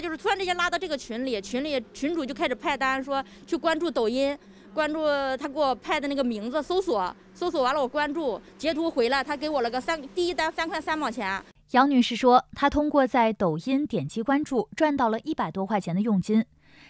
就是突然之间拉到这个群里，群里群主就开始派单，说去关注抖音，关注他给我派的那个名字，搜索搜索完了我关注，截图回来，他给我了个三第一单三块三毛钱。杨女士说，她通过在抖音点击关注，赚到了一百多块钱的佣金。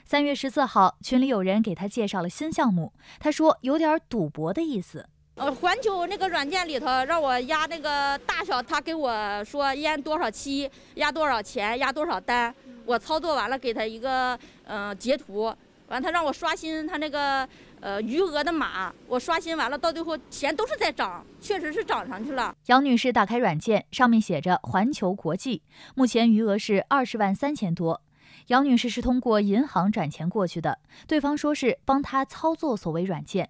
三月十四号，群里有人给她介绍了新项目，她说有点赌博的意思。呃，环球那个软件里头让我压那个大小，他给我说压多少期，压多少钱，压多少单，我操作完了给他一个嗯截图，完他让我刷新他那个呃余额的码，我刷新完了，到最后钱都是在涨，确实是涨上去了。杨女士打开软件，上面写着环球国际，目前余额是二十万三千多。杨女士是通过银行转钱过去的，对方说是帮她操作所谓软件。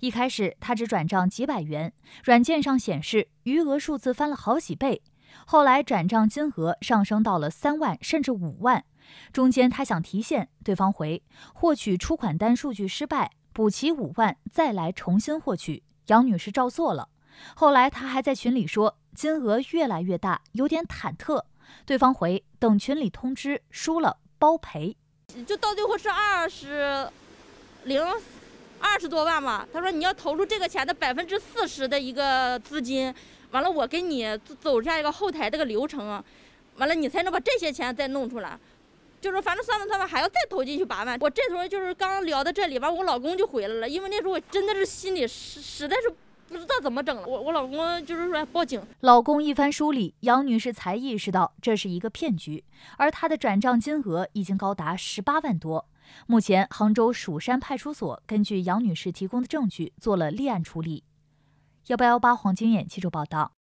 一开始他只转账几百元，软件上显示余额数字翻了好几倍。后来转账金额上升到了三万甚至五万，中间他想提现，对方回获取出款单数据失败，补齐五万再来重新获取。杨女士照做了。后来他还在群里说金额越来越大，有点忐忑。对方回等群里通知，输了包赔。就到最后是二十，零。二十多万嘛，他说你要投入这个钱的百分之四十的一个资金，完了我给你走下一个后台这个流程，完了你才能把这些钱再弄出来。就是反正算算他们还要再投进去八万，我这时候就是刚聊到这里吧，我老公就回来了，因为那时候我真的是心里实实在是不知道怎么整了。我我老公就是说报警。老公一番梳理，杨女士才意识到这是一个骗局，而她的转账金额已经高达十八万多。目前，杭州蜀山派出所根据杨女士提供的证据，做了立案处理。幺八幺八黄金眼记者报道。